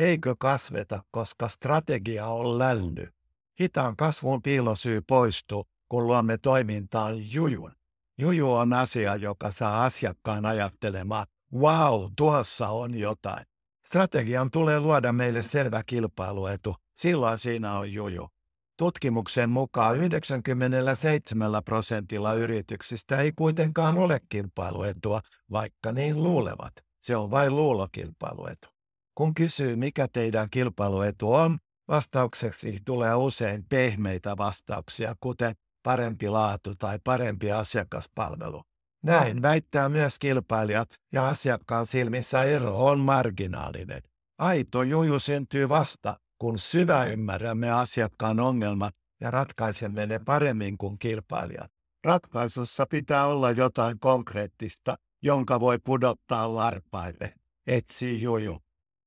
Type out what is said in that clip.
Eikö kasveta, koska strategia on lälny? Hitaan kasvun piilosyy poistuu, kun luomme toimintaan jujun. Juju on asia, joka saa asiakkaan ajattelemaan, wow, tuossa on jotain. Strategian tulee luoda meille selvä kilpailuetu, silloin siinä on juju. Tutkimuksen mukaan 97 prosentilla yrityksistä ei kuitenkaan ole kilpailuetua, vaikka niin luulevat. Se on vain luulokilpailuetu. Kun kysyy, mikä teidän kilpailuetu on, vastaukseksi tulee usein pehmeitä vastauksia, kuten parempi laatu tai parempi asiakaspalvelu. Näin väittää myös kilpailijat ja asiakkaan silmissä ero on marginaalinen. Aito juju syntyy vasta, kun syvä ymmärrämme asiakkaan ongelmat ja ratkaisemme ne paremmin kuin kilpailijat. Ratkaisussa pitää olla jotain konkreettista, jonka voi pudottaa larpaille, etsii juju.